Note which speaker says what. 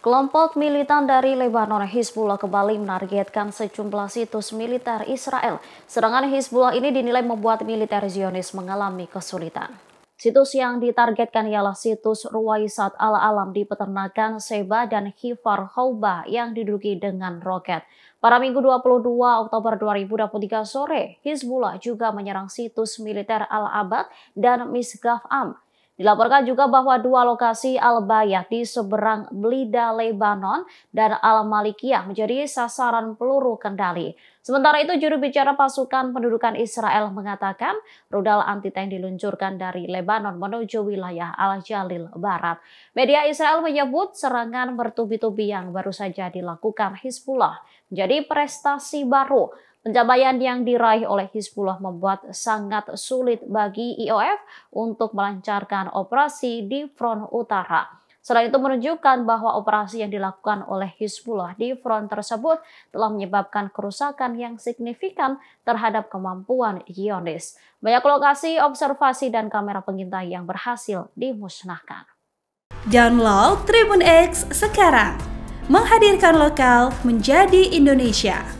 Speaker 1: Kelompok militan dari Lebanon Hizbullah kembali menargetkan sejumlah situs militer Israel. Serangan Hizbullah ini dinilai membuat militer Zionis mengalami kesulitan. Situs yang ditargetkan ialah situs Ruwaisat Al-Alam di peternakan Seba dan Hifar Hauba yang diduduki dengan roket. Pada Minggu 22 Oktober 2023 sore, Hizbullah juga menyerang situs militer Al-Abad dan Misgaf Am Dilaporkan juga bahwa dua lokasi Al-Bayah di seberang Blida, Lebanon dan Al-Malikiyah menjadi sasaran peluru kendali. Sementara itu juru bicara pasukan pendudukan Israel mengatakan rudal anti tank diluncurkan dari Lebanon menuju wilayah Al-Jalil Barat. Media Israel menyebut serangan bertubi-tubi yang baru saja dilakukan Hizbullah menjadi prestasi baru Pencapaian yang diraih oleh Hizbullah membuat sangat sulit bagi IOF untuk melancarkan operasi di front utara. Selain itu menunjukkan bahwa operasi yang dilakukan oleh Hizbullah di front tersebut telah menyebabkan kerusakan yang signifikan terhadap kemampuan Yonis. Banyak lokasi observasi dan kamera pengintai yang berhasil dimusnahkan. Download Tribun X sekarang. Menghadirkan lokal menjadi Indonesia.